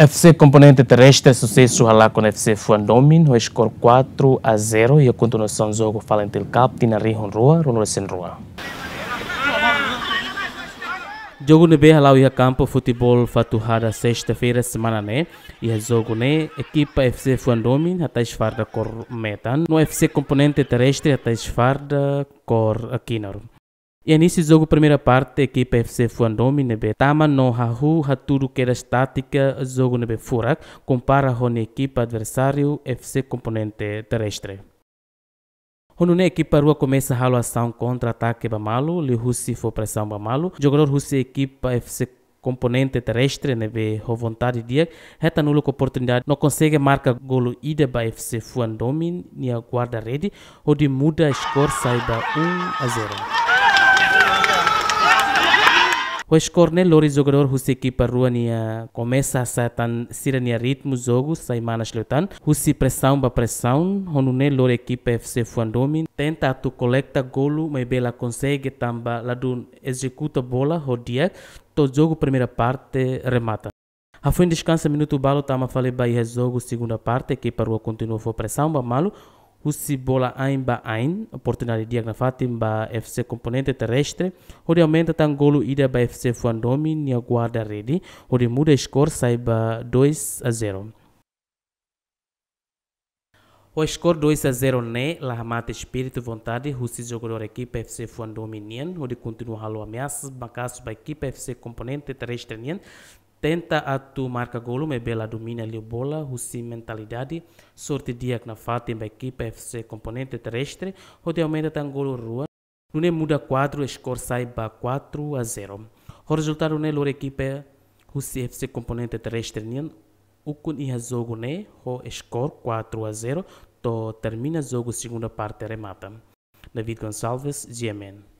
FC Componente Terrestre, sucesso lá com FC Fuandomin, o score 4 a 0 e a continuação do jogo fala entre Cap, Tina Rihon Rua, Ronaldo Rua. Jogo no bem lá o campo futebol faturada sexta-feira semana né e a é jogo né equipa FC Fuandomin até esfarda cor metan no FC Componente Terrestre até esfarda cor aquinar. E é nesse jogo, primeira parte, a equipa FC Fuandome nebe tama no hahu haturu que era estática, jogo no furak, compara com a equipa adversário FC componente terrestre. Quando a equipa rua começa a ação contra-ataque Bamalo, le Russi for pressão Bamalo, jogador Russi equipa FC componente terrestre nebe ho vontade ir, reta nulo com oportunidade não consegue marcar golo ida para FC Fuandomin nia guarda rede onde muda a score saiba 1 a 0 Pois Cornelor e jogador Russi equipa Ruania começa a satan sirania ritmo jogo, semana chletan, Russi pressão ba pressão, Honunelor equipa FC Fuandomi, tenta tu colecta golo, mas bela consegue tamba ladun executa bola, rodia, todo jogo primeira parte remata. A fim descansa minuto balo tama falei Bahia é jogo segunda parte, equipa Rua continua for pressão ba malo, husi bola ain ba ain oportunidade dia na fatim ba FC componente terrestre onde aumenta tan golo ida ba FC Fuandomi nia guarda redi onde muda score sai ba 2 a 0 o score 2 a 0 né, lá mate espírito vontade, Rússia jogador equipe FC Fuandomi Nian, onde continua a ameaças, bacaços da equipe FC componente terrestre Nian, tenta a tu marca golo me bela domina li bola husi mentalidade sorte dia na fate ba equipe FC componente terrestre o te aumenta tan golo rua Nune muda 4, score sai ba 4 a 0. O resultado ne lor equipe husi FC componente terrestre nian ukun iha jogo ne o score 4 a 0 to termina jogo segunda parte remata. David Gonçalves, GMN.